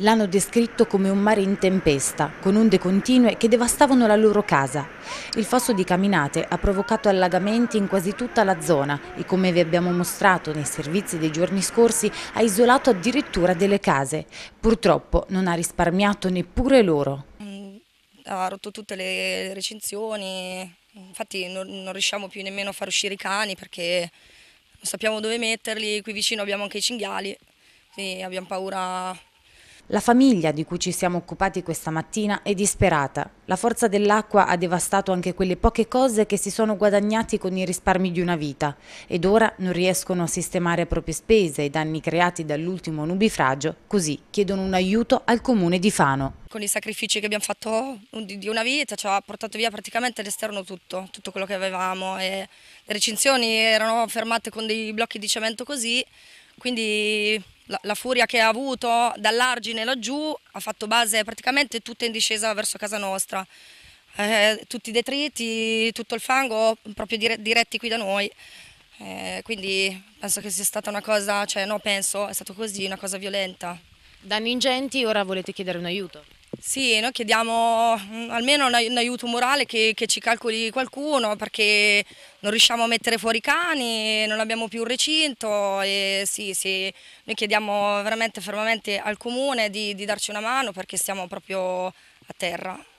L'hanno descritto come un mare in tempesta, con onde continue che devastavano la loro casa. Il fosso di Caminate ha provocato allagamenti in quasi tutta la zona e come vi abbiamo mostrato nei servizi dei giorni scorsi ha isolato addirittura delle case. Purtroppo non ha risparmiato neppure loro. Eh, ha rotto tutte le recinzioni, infatti non, non riusciamo più nemmeno a far uscire i cani perché non sappiamo dove metterli, qui vicino abbiamo anche i cinghiali, quindi abbiamo paura la famiglia di cui ci siamo occupati questa mattina è disperata. La forza dell'acqua ha devastato anche quelle poche cose che si sono guadagnati con i risparmi di una vita ed ora non riescono a sistemare proprie spese e danni creati dall'ultimo nubifragio, così chiedono un aiuto al comune di Fano. Con i sacrifici che abbiamo fatto di una vita ci ha portato via praticamente all'esterno tutto, tutto quello che avevamo e le recinzioni erano fermate con dei blocchi di cemento così quindi la, la, furia che ha avuto dall'argine laggiù ha fatto base praticamente tutta in discesa verso casa nostra. Eh, tutti i detriti, tutto il fango proprio dire, diretti qui da noi. Eh, quindi penso che sia stata una cosa, cioè no penso, è stato così, una cosa violenta. Danni ingenti, ora volete chiedere un aiuto? Sì, noi chiediamo mm, almeno un, aiuto morale che, che, ci calcoli qualcuno perché non riusciamo a mettere fuori cani, non abbiamo più un recinto e sì, sì, noi chiediamo veramente fermamente al comune di, di darci una mano perché stiamo proprio a terra.